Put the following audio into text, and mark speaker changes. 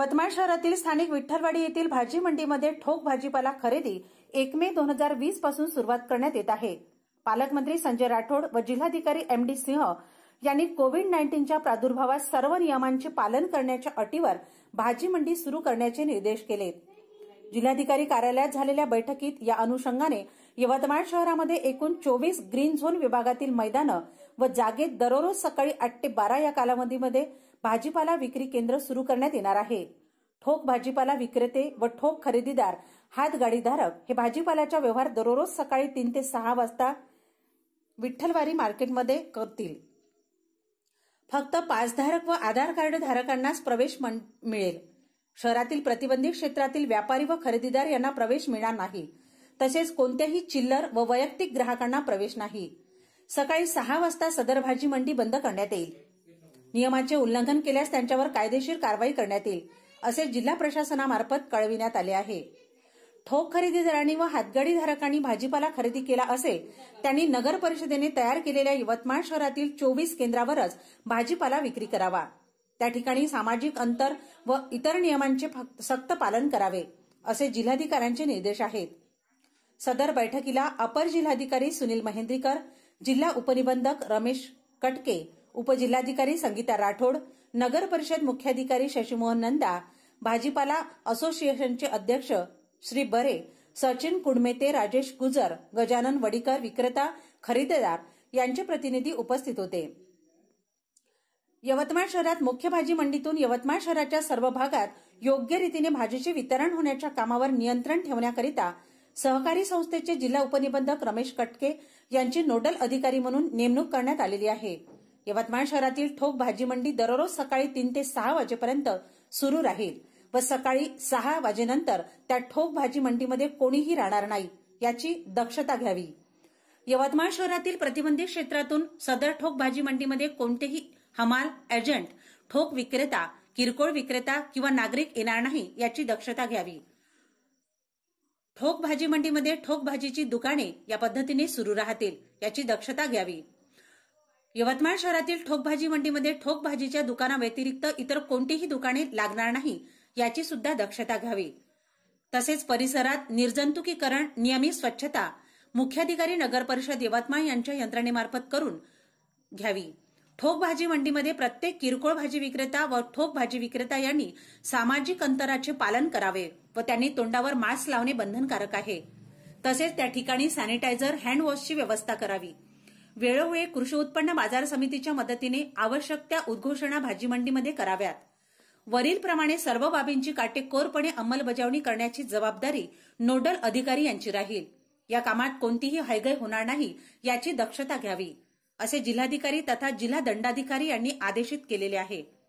Speaker 1: यवतमाळ शहरातील स्थानिक विठ्ठलवाडी येथील भाजी मंडीमध्ये ठोक भाजीपाला खरेदी एक मे दोन हजार वीस पासून सुरुवात करण्यात येत आहे पालकमंत्री संजय राठोड व जिल्हाधिकारी एम डी सिंह यांनी कोविड नाईन्टीनच्या प्रादुर्भावात सर्व नियमांचे पालन करण्याच्या अटीवर भाजी मंडी सुरू करण्याचे निर्देश केले जिल्हाधिकारी कार्यालयात झालेल्या बैठकीत या अनुषंगाने यवतमाळ शहरामध्ये एकूण चोवीस ग्रीन झोन विभागातील मैदानं व जागेत दररोज सकाळी आठ ते बारा या कालावधीमध्ये भाजीपाला विक्री केंद्र सुरू करण्यात येणार आहे ठोक भाजीपाला विक्रेते व ठोक खरेदीदार हातगाडीधारक हे भाजीपाल्याचा व्यवहार दररोज सकाळी तीन ते सहा वाजता विठ्ठलवारी मार्केटमध्ये करतील फक्त पासधारक व आधार कार्ड धारकांनाच प्रवेश मिळेल शहरातील प्रतिबंधित क्षेत्रातील व्यापारी व खरेदीदार यांना प्रवेश मिळणार नाही तसेच कोणत्याही चिल्लर व वैयक्तिक ग्राहकांना प्रवेश नाही सकाळी सहा वाजता सदर भाजी मंडी बंद करण्यात येईल नियमांचे उल्लंघन केल्यास त्यांच्यावर कायदेशीर कारवाई करण्यात येईल असे जिल्हा प्रशासनामार्फत कळविण्यात आले आहे ठोक खरेदीदारांनी व धारकांनी भाजीपाला खरेदी केला असेल त्यांनी नगर परिषदेने तयार केलेल्या यवतमाळ शहरातील चोवीस केंद्रावरच भाजीपाला विक्री करावा त्या ठिकाणी सामाजिक अंतर व इतर नियमांचे सक्त पालन करावे असे जिल्हाधिकाऱ्यांचे निर्देश आहेत सदर बैठकीला अपर जिल्हाधिकारी सुनील महेंद्रीकर जिल्हा उपनिबंधक रमेश कटके उपजिल्हाधिकारी संगीता राठोड नगर परिषद मुख्याधिकारी शशीमोहन नंदा भाजीपाला असोसिएशनचे अध्यक्ष श्री बरे सचिन कुडमेते राजेश गुजर गजानन वडीकर विक्रेता खरेदीदार यांचे प्रतिनिधी उपस्थित होते यवतमाळ शहरात मुख्य भाजी मंडीतून यवतमाळ शहराच्या सर्व भागात योग्य रीतीने भाजीचे वितरण होण्याच्या कामावर नियंत्रण ठेवण्याकरिता सहकारी संस्थेचे जिल्हा उपनिबंधक रमेश कटके यांची नोडल अधिकारी म्हणून नेमणूक करण्यात आलेली आहे यवतमाळ शहरातील ठोक भाजी मंडी दररोज सकाळी तीन ते सहा वाजेपर्यंत सुरू राहील व सकाळी सहा वाजेनंतर त्या ठोक भाजी मंडीमध्ये कोणीही राहणार नाही याची दक्षता घ्यावी यवतमाळ शहरातील प्रतिबंधित क्षेत्रातून सदर ठोक भाजी मंडीमध्ये कोणतेही हमाल एजंट ठोक विक्रेता किरकोळ विक्रेता किंवा नागरिक येणार नाही याची दक्षता घ्यावी ठोक भाजी मंडीमध्ये ठोक भाजीची दुकाने या पद्धतीने सुरू राहतील याची दक्षता घ्यावी यवतमाळ शहरातील ठोक भाजी मंडीमध्ये ठोक भाजीच्या दुकानाव्यतिरिक्त इतर कोणतीही दुकाने लागणार नाही याची सुद्धा दक्षता घ्यावी तसेच परिसरात निर्जंतुकीकरण नियमित स्वच्छता मुख्याधिकारी नगरपरिषद यवतमाळ यांच्या यंत्रणेमार्फत करून घ्यावी ठोक भाजी मंडीमध्ये प्रत्येक किरकोळ भाजी विक्रेता व ठोक भाजी विक्रेता यांनी सामाजिक अंतराचे पालन करावे व त्यांनी तोंडावर मास्क लावणे बंधनकारक आहे तसेच त्या ठिकाणी सॅनिटायझर हँडवॉशची व्यवस्था करावी वेळोवेळी कृषी उत्पन्न बाजार समितीच्या मदतीने आवश्यक त्या उद्घोषणा भाजी मंडीमध्ये कराव्यात वरीलप्रमाणे सर्व बाबींची काटेकोरपणे अंमलबजावणी करण्याची जबाबदारी नोडल अधिकारी यांची राहील या कामात कोणतीही हयगय होणार नाही याची दक्षता घ्यावी असे जिल्हाधिकारी तथा जिल्हा दंडाधिकारी यांनी आदेशित केलेले आहे